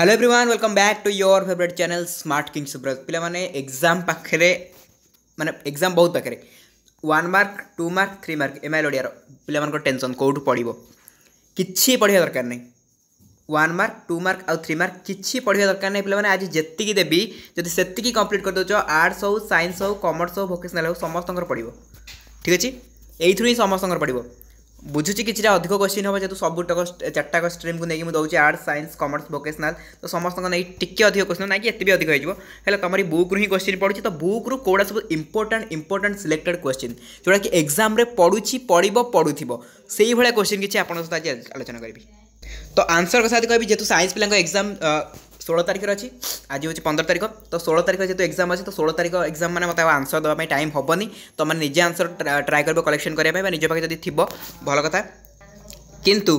hello everyone welcome back to your favourite channel smart king Subrat ପିଲାମାନେ exam ପାଖରେ ମାନେ exam ବହୁତ ପାଖରେ one mark two mark three mark M I ଓଡ଼ିଆର ପିଲାମାନଙ୍କର ଟେନସନ୍ କେଉଁଠୁ ପଡ଼ିବ କିଛି ପଢ଼ିବା ଦରକାର ନାହିଁ ୱାନ୍ ମାର୍କ ଟୁ ମାର୍କ ଆଉ ଥ୍ରୀ ମାର୍କ କିଛି ପଢ଼ିବା ଦରକାର ନାହିଁ ପିଲାମାନେ ଆଜି ଯେତିକି ଦେବି ଯଦି ସେତିକି କମ୍ପ୍ଲିଟ୍ କରିଦେଉଛ ଆର୍ଟ୍ସ ହେଉ ସାଇନ୍ସ ହେଉ କମର୍ସ ହେଉ ଭୋକେସନାଲ୍ ହେଉ ସମସ୍ତଙ୍କର ପଡ଼ିବ ଠିକ୍ ଅଛି ଏଇଥିରୁ ହିଁ ସମସ୍ତଙ୍କର ପଡ଼ିବ বুঝুছি কিছুটা অধিক কোশ্চিন হব যেহেতু সবুতক চারটাক স্ট্রিমকে নিয়ে মু দেছি আর্টস সাইন্স কমর্স ভোকেশনাল তো সমস্ত নেই টিকি অধিক কোশ্চিন না কি এত বি অধিক হয়ে যাব হলে তোমার বুক্রু হি কোশ্চিন পড়ুছি তো বুক্রু কোটা সব ইম্পর্টাট ইম্পর্টাট সিলেক্টেড কোশ্চিন যেটা কি এক্সামে পড়ুছি পড়ব পড়ুব সেইভাবে কোশ্চিন কিছু আপনার সহ আজ আলোচনা করবি তো আনসর কথা যদি কবি যেহেতু সাইন্স পিলাঙ্ক এক্সাম ষোলো তারিখ অছি আজ হচ্ছে পনেরো তারিখ তো ষোলো তারিখ যেহেতু এক্সাম আছে তো ষোলো তারিখ এক্সাম মানে মতো আনসর দেওয়া টাইম হবনি তো মানে নিজে আনসর ট্রাই করবে কলেকশন করা বা নিজ পাখে যদি থিব ভাল কথা কিন্তু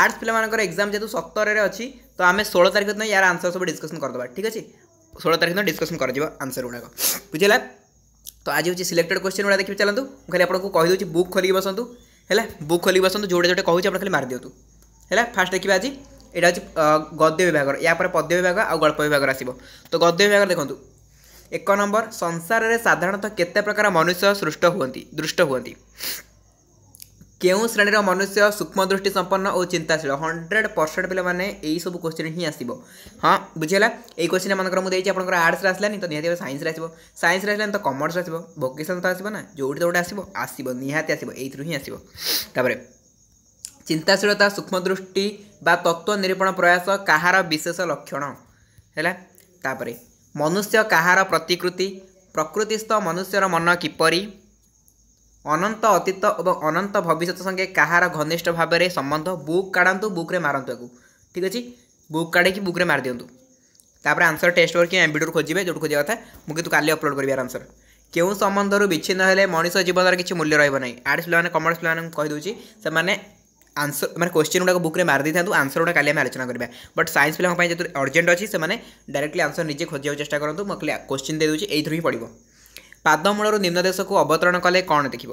আর্টস পিলামানଙ୍କର এক্সাম যেহেতু সতেরের অছি তো আমি ষোলো তারিখ দিন ইয়ার আনসর সব ডিসকসন করদেবা ঠিক আছে ষোলো তারিখ দিন ডিসকসন করা আনসর গুড়াক বুঝলা তো আজ হচ্ছে সিলেক্টেড কোশ্চেন গুড়া দেখি চালু খালি আপনার কহিদেছি বুক খোলিকি বসন্তু হ্যাঁ বুক খোলিকি বসন্তু যোটে যোটে কুচি আপনার খালি মারিদিও হ্যাঁ ফার্স্ট দেখবে আজ এটা হচ্ছে গদ্য বিভাগর ইয়াপরে পদ্য বিভাগ আর গল্প বিভাগর আসব তো গদ্য বিভাগর দেখন্তু ଏକ ନମ୍ବର ସଂସାରରେ ସାଧାରଣତଃ କେତେ ପ୍ରକାର ମନୁଷ୍ୟ ସୃଷ୍ଟ ହୁଅନ୍ତି ଦୃଷ୍ଟ ହୁଅନ୍ତି କେଉଁ ଶ୍ରେଣୀର ମନୁଷ୍ୟ ସୂକ୍ଷ୍ମ ଦୃଷ୍ଟି ସମ୍ପନ୍ନ ଓ ଚିନ୍ତାଶୀଳ ହଣ୍ଡ୍ରେଡ଼ ପରସେଣ୍ଟ ପିଲାମାନେ ଏଇସବୁ କ୍ୱେଶ୍ଚିନ୍ ହିଁ ଆସିବ ହଁ ବୁଝିହେଲା ଏଇ କ୍ୱେଶ୍ଚିନ୍ ମାନଙ୍କର ମୁଁ ଦେଇଛି ଆପଣଙ୍କର ଆର୍ଟ୍ସରେ ଆସିଲାନି ତ ନିହାତି ସାଇନ୍ସରେ ଆସିବ ସାଇନ୍ସରେ ଆସିଲାନି ତ କମର୍ସରେ ଆସିବ ଭୋକେସନ୍ ତ ଆସିବ ନା ଯେଉଁଠି ଯେଉଁଟା ଆସିବ ଆସିବ ନିହାତି ଆସିବ ଏଇଥିରୁ ହିଁ ଆସିବ ତାପରେ ଚିନ୍ତାଶୀଳତା ସୂକ୍ଷ୍ମଦୃଷ୍ଟି ବା ତତ୍ତ୍ୱ ନିରୂପଣ ପ୍ରୟାସ କାହାର ବିଶେଷ ଲକ୍ଷଣ ହେଲା ତାପରେ ମନୁଷ୍ୟ କାହାର ପ୍ରତିକୃତି ପ୍ରକୃତିସ୍ଥ ମନୁଷ୍ୟର ମନ କିପରି ଅନନ୍ତ ଅତୀତ ଏବଂ ଅନନ୍ତ ଭବିଷ୍ୟତ ସଙ୍ଗେ କାହାର ଘନିଷ୍ଠ ଭାବରେ ସମ୍ବନ୍ଧ ବୁକ୍ କାଢ଼ନ୍ତୁ ବୁକ୍ରେ ମାରନ୍ତୁ ଆକୁ ଠିକ୍ ଅଛି ବୁକ୍ କାଢ଼ିକି ବୁକ୍ରେ ମାରିଦିଅନ୍ତୁ ତାପରେ ଆନ୍ସର୍ ଟେଷ୍ଟ କରିକି ଏମ୍ ବିଡ଼ୁରୁ ଖୋଜିବେ ଯେଉଁଠୁ ଖୋଜିବା କଥା ମୁଁ କିନ୍ତୁ କାଲି ଅପଲୋଡ଼ କରିବି ଆନ୍ସର୍ କେଉଁ ସମ୍ବନ୍ଧରୁ ବିଚ୍ଛିନ୍ନ ହେଲେ ମଣିଷ ଜୀବନର କିଛି ମୂଲ୍ୟ ରହିବ ନାହିଁ ଆର୍ଟସ୍ ପିଲାମାନେ କମର୍ସ ପିଲାମାନଙ୍କୁ କହିଦେଉଛି ସେମାନେ ଆନ୍ସର ମାନେ କୋଶ୍ଚିନ୍ ଗୁଡ଼ାକ ବୁକ୍ରେ ମାରିଦେଇଥାନ୍ତୁ ଆନ୍ସର ଗୁଡ଼ା କାଲି ଆମେ ଆଲୋଚନା କରିବା ବଟ୍ ସାଇନ୍ସ ପିଲାଙ୍କ ପାଇଁ ଯେହେତୁ ଅର୍ଜେଣ୍ଟ ଅଛି ସେମାନେ ଡାଇରେକ୍ଟଲି ଆନ୍ସର ନିଜେ ଖୋଜିବାକୁ ଚେଷ୍ଟା କରନ୍ତୁ ମୁଁ ଖାଲି କୋଶ୍ଚିନ୍ ଦେଇଦେଉଛି ଏଇଥିରୁ ହିଁ ପଡ଼ିବ ପାଦମୂଳରୁ ନିମ୍ନ ଦେଶକୁ ଅବତରଣ କଲେ କ'ଣ ଦେଖିବ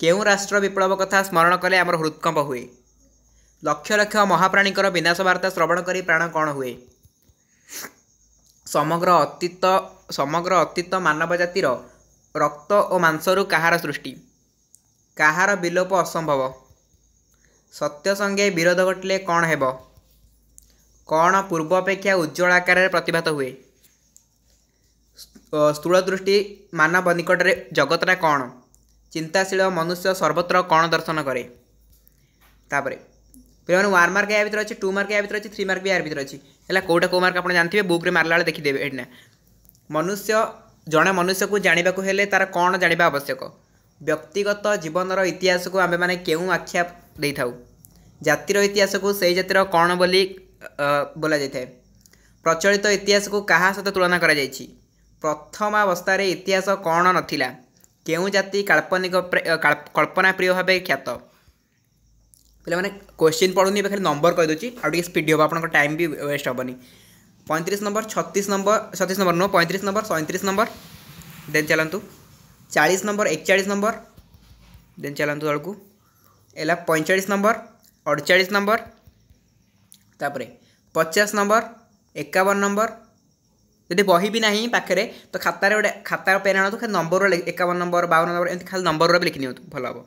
କେଉଁ ରାଷ୍ଟ୍ର ବିପ୍ଳବ କଥା ସ୍ମରଣ କଲେ ଆମର ହୃତ୍କମ୍ପ ହୁଏ ଲକ୍ଷ ଲକ୍ଷ ମହାପ୍ରାଣୀଙ୍କର ବିନାଶ ବାର୍ତ୍ତା ଶ୍ରବଣ କରି ପ୍ରାଣ କ'ଣ ହୁଏ ସମଗ୍ର ଅତୀତ ସମଗ୍ର ଅତୀତ ମାନବ ଜାତିର ରକ୍ତ ଓ ମାଂସରୁ କାହାର ସୃଷ୍ଟି କାହାର ବିଲୋପ ଅସମ୍ଭବ ସତ୍ୟ ସଙ୍ଗେ ବିରୋଧ ଘଟିଲେ କ'ଣ ହେବ କ'ଣ ପୂର୍ବ ଅପେକ୍ଷା ଉଜ୍ଜଳ ଆକାରରେ ପ୍ରତିଭାତ ହୁଏ ସ୍ଥୂଳ ଦୃଷ୍ଟି ମାନବ ନିକଟରେ ଜଗତଟା କ'ଣ ଚିନ୍ତାଶୀଳ ମନୁଷ୍ୟ ସର୍ବତ୍ର କ'ଣ ଦର୍ଶନ କରେ ତାପରେ ପିଲାମାନେ ୱାନ୍ ମାର୍କ ଏହା ଭିତରେ ଅଛି ଟୁ ମାର୍କ ଏହା ଭିତରେ ଅଛି ଥ୍ରୀ ମାର୍କ ବି ଏହା ଭିତରେ ଅଛି ହେଲା କେଉଁଟା କେଉଁ ମାର୍କ ଆପଣ ଜାଣିଥିବେ ବୁକ୍ରେ ମାରିଲା ବେଳେ ଦେଖିଦେବେ ଏଇନା ମନୁଷ୍ୟ ଜଣେ ମନୁଷ୍ୟକୁ ଜାଣିବାକୁ ହେଲେ ତା'ର କ'ଣ ଜାଣିବା ଆବଶ୍ୟକ ବ୍ୟକ୍ତିଗତ ଜୀବନର ଇତିହାସକୁ ଆମେମାନେ କେଉଁ ଆଖ୍ୟା ଦେଇଥାଉ ଜାତିର ଇତିହାସକୁ ସେହି ଜାତିର କ'ଣ ବୋଲି ବୋଲାଯାଇଥାଏ ପ୍ରଚଳିତ ଇତିହାସକୁ କାହା ସହିତ ତୁଳନା କରାଯାଇଛି ପ୍ରଥମାବସ୍ଥାରେ ଇତିହାସ କ'ଣ ନଥିଲା କେଉଁ ଜାତି କାଳ୍ପନିକ କଳ୍ପନାପ୍ରିୟ ଭାବେ ଖ୍ୟାତ ପିଲାମାନେ କୋଶ୍ଚିନ୍ ପଢ଼ୁନି ଏବେ ଖାଲି ନମ୍ବର କହିଦେଉଛି ଆଉ ଟିକେ ସ୍ପିଡ଼ ହେବ ଆପଣଙ୍କ ଟାଇମ୍ ବି ୱେଷ୍ଟ ହେବନି ପଇଁତିରିଶ ନମ୍ବର ଛତିଶ ନମ୍ବର ଛତିଶ ନମ୍ବର ନୁହଁ ପଇଁତିରିଶ ନମ୍ବର ସଇଁତିରିଶ ନମ୍ବର ଦେନ୍ ଚାଲନ୍ତୁ ଚାଳିଶ ନମ୍ବର ଏକଚାଳିଶ ନମ୍ବର ଦେନ୍ ଚାଲନ୍ତୁ ତଳକୁ एला पैंचाश नंबर अड़चाश नंबर तापर पचास नंबर एकावन नंबर যদি বহি বি না পাখে তো খাতার গোটে খাতার পেন আনতু খালি নম্বর একাবন নম্বর বাউন নম্বর এমনি খালি নম্বর বি লিখি নিহতু ভাল হব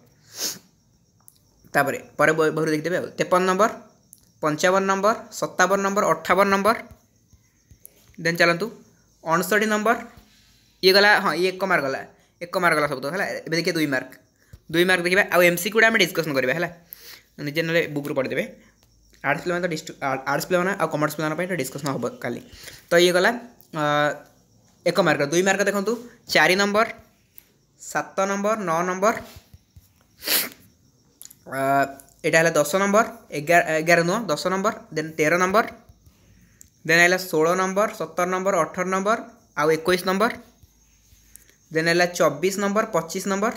তাপরে পরে বহি দেখিদেবে আউ তেপন নম্বর পঞ্চাবন নম্বর সত্তাবন নম্বর অঠাবন নম্বর দেন চালু অনষঠি নম্বর ইয়ে গলা হ্যাঁ ইয়ে এক মার্ক গলা এক মার্ক গলা সব তো হ্যাঁ এবার দেখি দুই মার্ক ଦୁଇ ମାର୍କ ଦେଖିବା ଆଉ ଏମ୍ ସି କ୍ୟୁଟା ଆମେ ଡିସ୍କସନ୍ କରିବା ହେଲା ନିଜେ ନହେଲେ ବୁକ୍ରୁ ପଢ଼ିଦେବେ ଆର୍ଟ୍ସ ପିଲାମାନେ ତ ଡିଷ୍ଟ୍ରି ଆର୍ଟ୍ସ ପିଲାମାନେ ଆଉ କମର୍ସ ପିଲାମାନଙ୍କ ପାଇଁ ଡିସ୍କସନ୍ ହେବ କାଲି ତ ଇଏ ଗଲା ଏକ ମାର୍କ ଦୁଇ ମାର୍କ ଦେଖନ୍ତୁ ଚାରି ନମ୍ବର ସାତ ନମ୍ବର ନଅ ନମ୍ବର ଏଇଟା ହେଲା ଦଶ ନମ୍ବର ଏଗାର ଏଗାର ନୁହଁ ଦଶ ନମ୍ବର ଦେନ୍ ତେର ନମ୍ବର ଦେନ୍ ହେଲା ଷୋହଳ ନମ୍ବର ସତର ନମ୍ବର ଅଠର ନମ୍ବର ଆଉ ଏକୋଇଶ ନମ୍ବର ଦେନ୍ ହେଲା ଚବିଶ ନମ୍ବର ପଚିଶ ନମ୍ବର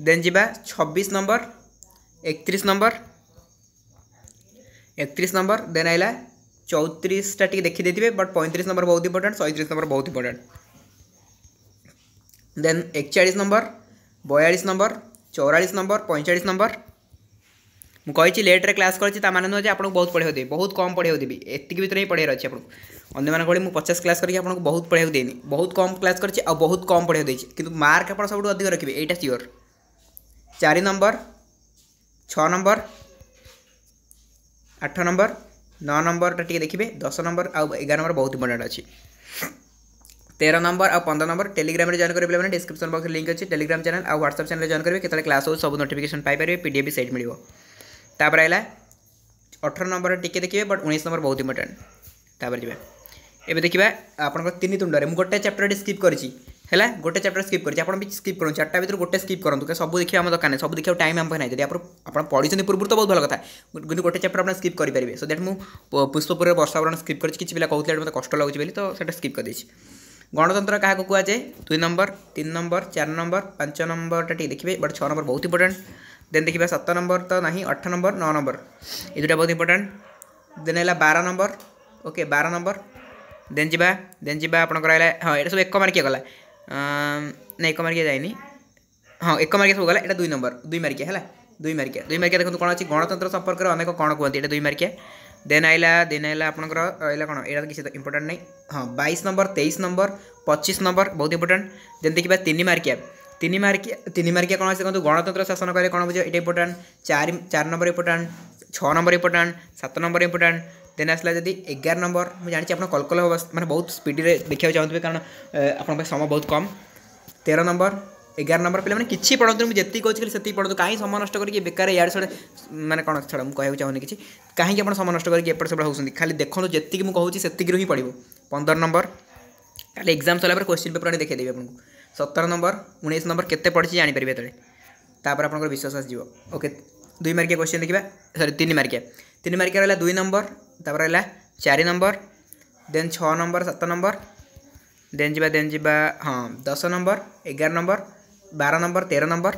देन जीबा छब्बीस नंबर एकत्रिस नंबर एक एकत्रिस नंबर देन आइला चौतीसटा टे देखे बट पैंतीस नंबर बहुत इंपोर्टाट सैंतीस नंबर बहुत इंपोर्टाट देन एकचाश नंबर बयालीस नंबर चौरालीस नंबर पैंचाश नंबर मुझे लेट्रे क्लास कर मैंने नुह आपको बहुत पढ़े देवी बहुत कम पढ़े देवी एतिक भितर ही पढ़े अच्छे आपको अंदर मैं कहूँ मुझे पचास क्लास करके आपको बहुत पढ़े देनी बहुत कम क्लास कर बहुत कम पढ़े कि मार्क आप सब अधिक रखिए यहाँ सियोर ଚାରି ନମ୍ବର ଛଅ ନମ୍ବର ଆଠ ନମ୍ବର ନଅ ନମ୍ବରଟା ଟିକେ ଦେଖିବେ ଦଶ ନମ୍ବର ଆଉ ଏଗାର ନମ୍ବର ବହୁତ ଇମ୍ପୋର୍ଟାଣ୍ଟ ଅଛି ତେର ନମ୍ବର ଆଉ ପନ୍ଦର ନମ୍ବର ଟେଲିଗ୍ରାମରେ ଜଏନ୍ କରିବେ ପିଲାମାନେ ଡିସ୍କ୍ରିପସନ୍ ବକ୍ସରେ ଲିଙ୍କ୍ ଅଛି ଟେଲିଗ୍ରାମ ଚ୍ୟାନେଲ୍ ଆଉ ହ୍ୱାଟ୍ସଆପ୍ ଚ୍ୟାନେଲ୍ ଜଏନ୍ କରିବେ କେତେବେଳେ କ୍ଲାସ୍ ହେଉଛି ସବୁ ନୋଟିଫିକେସନ୍ ପାଇପାରିବେ ପି ଡି ଏଫ୍ ବି ସେଇଠି ମିଳିବ ତାପରେ ହେଲା ଅଠର ନମ୍ବର ଟିକେ ଦେଖିବେ ବଟ୍ ଉଣେଇଶ ନମ୍ବର ବହୁତ ଇମ୍ପୋର୍ଟାଣ୍ଟ ତାପରେ ଯିବା ଏବେ ଦେଖିବା ଆପଣଙ୍କର ତିନି ତୁଣ୍ଡରେ ମୁଁ ଗୋଟେ ଚାପ୍ଟରଟି ସ୍କିପ୍ କରିଛି ହେଲା ଗୋଟେ ଚାପ୍ଟର ସ୍କିପ୍ କରିଛି ଆପଣ ବି ସ୍କିପ୍ କରନ୍ତୁ ଚାରିଟା ଭିତରୁ ଗୋଟେ ସ୍କିପ୍ କରନ୍ତୁ କାରଣ ସବୁ ଦେଖିବା ଆମ ଦରକାର ନାହିଁ ସବୁ ଦେଖିବାକୁ ଟାଇମ୍ ଆମ ପାଇଁ ନାହିଁ ଯଦି ଆପଣ ଆପଣ ପଢ଼ିଛନ୍ତି ପୂର୍ବରୁ ତ ବହୁତ ଭଲ କଥା କିନ୍ତୁ ଗୋଟେ ଚାପ୍ଟର ଆପଣ ସ୍କିପ୍ କରିପାରିବେ ସୋ ଦ୍ୟାଟ୍ ମୁଁ ପୁଷ୍ପପୁରରେ ବର୍ଷାବରଣ ସ୍କିପ୍ କରିଛି କିଛି ପିଲା କହୁଥିଲେ ମୋତେ କଷ୍ଟ ଲାଗୁଛି ବୋଲି ତ ସେଇଟା ସ୍କିପ୍ କରିଦେଇଛି ଗଣତନ୍ତ୍ର କାହାକୁ କୁହାଯାଏ ଦୁଇ ନମ୍ବର ତିନି ନମ୍ବର ଚାରି ନମ୍ବର ପାଞ୍ଚ ନମ୍ବରଟା ଟିକେ ଦେଖିବେ ବଟ୍ ଛଅ ନମ୍ବର ବହୁତ ଇମ୍ପୋର୍ଟାଣ୍ଟ ଦେନ୍ ଦେଖିବା ସାତ ନମ୍ବର ତ ନାହିଁ ଅଠ ନମ୍ବର ନଅ ନମ୍ବର ଏ ଦୁଇଟା ବହୁତ ଇମ୍ପୋର୍ଟାଣ୍ଟ ଦେନ୍ ହେଲା ବାର ନମ୍ବର ଓକେ ବାର ନମ୍ବର ଦେନ୍ ଯିବା ଦେନ୍ ଯିବା ଆପଣଙ୍କର ହେଲା ହଁ ଏଇଟା ସବୁ ଏକ ମାର୍କିଆ ଗଲା না এক মার্কিয়া যায়নি হ্যাঁ এক মার্কিয়া সব গলা এটা দুই নম্বর দুই মার্কিয়া হল দুই মার্কিয়া দুই মার্কিয়া দেখুন কোণ আছে গণতন্ত্র সম্পর্কের অনেক কোণ কুহতি এটা দুই মার্কিয়া দেন আইলা দেন আইলা আপনার রহলা কোণ এটা কিছু ইম্পর্টাট নাই হ্যাঁ বাইশ নম্বর তেইশ নম্বর পঁচিশ নম্বর বহুত ইম্পর্টাট দেন দেখবা তিন মার্কিয়া ତିନି ମାର୍କିଆ ତିନି ମାର୍କିଆ କ'ଣ ଅଛି ଦେଖନ୍ତୁ ଗଣତନ୍ତ୍ର ଶାସନ କହିଲେ କ'ଣ ବୁଝିବ ଏଇଟା ଇମ୍ପୋର୍ଟାଣ୍ଟ ଚାରି ଚାରି ନମ୍ବର ଇମ୍ପୋର୍ଟାଣ୍ଟ ଛଅ ନମ୍ବର ଇମ୍ପୋର୍ଟାଣ୍ଟ ସାତ ନମ୍ବର ଇମ୍ପୋର୍ଟାଣ୍ଟ ଦେନ୍ ଆସିଲା ଯଦି ଏଗାର ନମ୍ବର ମୁଁ ଜାଣିଛି ଆପଣ କଲକଲ ମାନେ ବହୁତ ସ୍ପିଡ଼ରେ ଦେଖିବାକୁ ଚାହୁଁଥିବେ କାରଣ ଆପଣଙ୍କ ପାଇଁ ସମୟ ବହୁତ କମ୍ ତେର ନମ୍ବର ଏଗାର ନମ୍ବର ପିଲାମାନେ କିଛି ପଢ଼ନ୍ତୁ ମୁଁ ଯେତିକି କହୁଛି ଖାଲି ସେତିକି ପଢ଼ନ୍ତୁ କାହିଁ ସମୟ ନଷ୍ଟ କରିକି ବେକାର ଇଆଡ଼େ ସିଆଡ଼େ ମାନେ କ'ଣ ଛାଡ଼ ମୁଁ କହିବାକୁ ଚାହୁଁନି କିଛି କାହିଁକି ଆପଣ ସମୟ ନଷ୍ଟ କରିକି ଏପଟ ସେପଟ ହେଉଛନ୍ତି ଖାଲି ଦେଖନ୍ତୁ ଯେତିକି ମୁଁ କହୁଛି ସେତିକିରୁ ହିଁ ପଢ଼ିବ ପନ୍ଦର ନମ୍ବର କାଲି ଏକ୍ଜାମ୍ ସରିଲା ପରେ କ୍ୱେଶ୍ଚିନ୍ ପେପର୍ ଆଣି ଦେଖାଇଦେବି ଆପଣଙ୍କୁ ସତର ନମ୍ବର ଉଣେଇଶ ନମ୍ବର କେତେ ପଡ଼ିଛି ଜାଣିପାରିବେ ଯେତେବେଳେ ତାପରେ ଆପଣଙ୍କର ବିଶ୍ୱାସ ଆସିଯିବ ଓକେ ଦୁଇ ମାର୍କିଆ କ୍ୱେଶ୍ଚିନ୍ ଦେଖିବା ସରି ତିନି ମାର୍କିଆ ତିନି ମାର୍କିଆ ରହିଲା ଦୁଇ ନମ୍ବର ତାପରେ ହେଲା ଚାରି ନମ୍ବର ଦେନ୍ ଛଅ ନମ୍ବର ସାତ ନମ୍ବର ଦେନ୍ ଯିବା ଦେନ୍ ଯିବା ହଁ ଦଶ ନମ୍ବର ଏଗାର ନମ୍ବର ବାର ନମ୍ବର ତେର ନମ୍ବର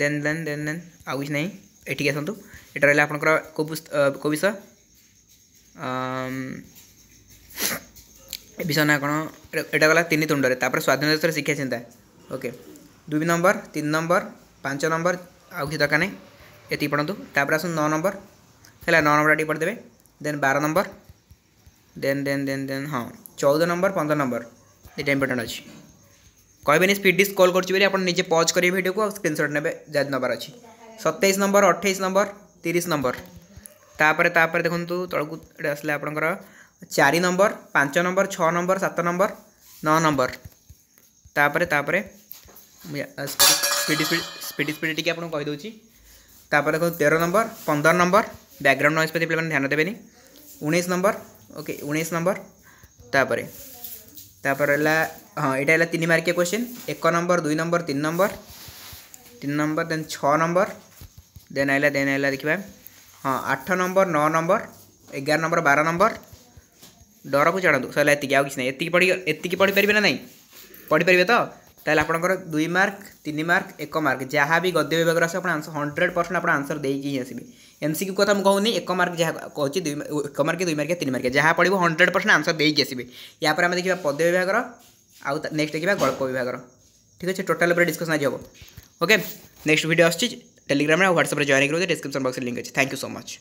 ଦେନ୍ ଦେନ୍ ଦେନ୍ ଦେନ୍ ଆଉ କିଛି ନାହିଁ ଏଠିକି ଆସନ୍ତୁ ଏଇଟା ରହିଲା ଆପଣଙ୍କର କେଉଁ ବିଷୟ ଏ ବିଷୟ ନା କ'ଣ ଏଇଟା ଗଲା ତିନି ତୁଣ୍ଡରେ ତାପରେ ସ୍ୱାଧୀନ ଦେଶର ଶିକ୍ଷା ଚିନ୍ତା ଓକେ ଦୁଇ ନମ୍ବର ତିନି ନମ୍ବର ପାଞ୍ଚ ନମ୍ବର ଆଉ କିଛି ଦରକାର ନାହିଁ ଏତିକି ପଢ଼ନ୍ତୁ ତାପରେ ଆସନ୍ତୁ ନଅ ନମ୍ବର ହେଲା ନଅ ନମ୍ବରଟା ଟିକେ ପଢ଼ିଦେବେ देन बारह number then then then then हाँ चौदह नंबर पंद्रह नंबर दुटा इंपोर्टाट अच्छी कहबे स्पीड डिस्क कल कर निजे पज करेंगे भिडियो को स्क्रीनशट ने जब नबार अच्छी सतैश नंबर अठाईस नंबर तीस नंबर तापर तापर देखु तौक आसले आपंकर चारि नंबर पाँच नंबर छः नंबर सात नंबर नौ नंबर तापर तापर स्पीड स्पीड स्पीड स्पीड टी आपको कहीदे तापर देखो तेरह नंबर पंद्रह नंबर ବ୍ୟାକ୍ଗ୍ରାଉଣ୍ଡ ନଏଜ୍ ପ୍ରତି ପିଲାମାନେ ଧ୍ୟାନ ଦେବେନି ଉଣେଇଶ ନମ୍ବର ଓକେ ଉଣେଇଶ ନମ୍ବର ତାପରେ ତାପରେ ହେଲା ହଁ ଏଇଟା ହେଲା ତିନି ମାର୍କିଆ କୋଶ୍ଚିନ୍ ଏକ ନମ୍ବର ଦୁଇ ନମ୍ବର ତିନି ନମ୍ବର ତିନି ନମ୍ବର ଦେନ୍ ଛଅ ନମ୍ବର ଦେନ୍ ଆଇଲା ଦେନ୍ ଆଇଲା ଦେଖିବା ହଁ ଆଠ ନମ୍ବର ନଅ ନମ୍ବର ଏଗାର ନମ୍ବର ବାର ନମ୍ବର ଡରକୁ ଛାଡ଼ନ୍ତୁ ସରିଲା ଏତିକି ଆଉ କିଛି ନାହିଁ ଏତିକି ପଢ଼ି ଏତିକି ପଢ଼ିପାରିବେ ନା ନାହିଁ ପଢ଼ିପାରିବେ ତ तेल आप दुई मार्क तीन मार्क एक मार्क जहाँ भी गद्य विभाग आस हंड्रेड परसेंट आप आंसर देखिए ही आसेंगे एमसी क्यू कथा मुझे एक मार्क जहाँ कह एक मार्क दुई मार्क तीन मार्क जहाँ पड़ो हंड्रेड परसेंट आंसर देखिए आसेंगे यापर आम देखा पद्य विभाग आउ नेक्ट देखा गल्प विभाग ठीक अच्छे टोटाल डिस्कसन आज हम ओके नेक्स्ट भिडियो आस टेलीग्राम और ह्वाट्सअप जॉइन करेंगे डिस्क्रिप्स बक्स लिंक अच्छे थैंक यू सो मच